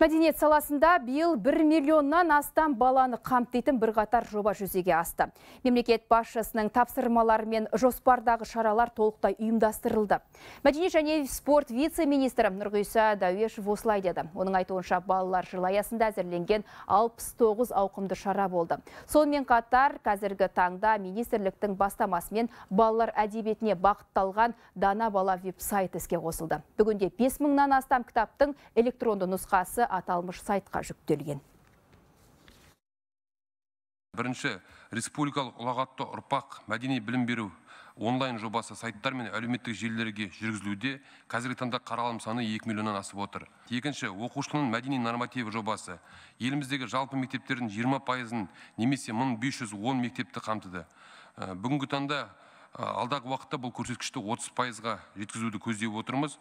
Мәдениет саласында биыл 1 миллионнан астам баланы қамтитын бірқатар жоба жүзеге асты. Мемлекет басшысының тапсырмалары мен жоспардағы шаралар толықтай ұйымдастырылды. Мәдениет және спорт вице-министрі Нұрғиса дәуешов осылай деді. Оның айтуынша балалар жылы аясында әзірленген 69 ауқымды шара болды. Сонымен қатар қазіргі таңда министрліктің бастамасымен балалар әдебиетіне бағытталған дана бала веб сайты іске қосылды. Бүгінде бес мыңнан астам кітаптың электронды нұсқасы аталмыш сайтқа жүктелген бірінші республикалық ұлағатты ұрпақ мәдени білім беру онлайн жобасы сайттар мен әлеуметтік желілерге жүргізілуде қазіргі таңда қаралым саны екі миллионнан асып отыр екінші оқушының мәдени нормативі жобасы еліміздегі жалпы мектептердің жиырма пайызын немесе мың бес жүз он мектепті қамтыды ә, бүгінгі таңда ә, алдағы уақытта бұл көрсеткішті отыз пайызға жеткізуді көздеп отырмыз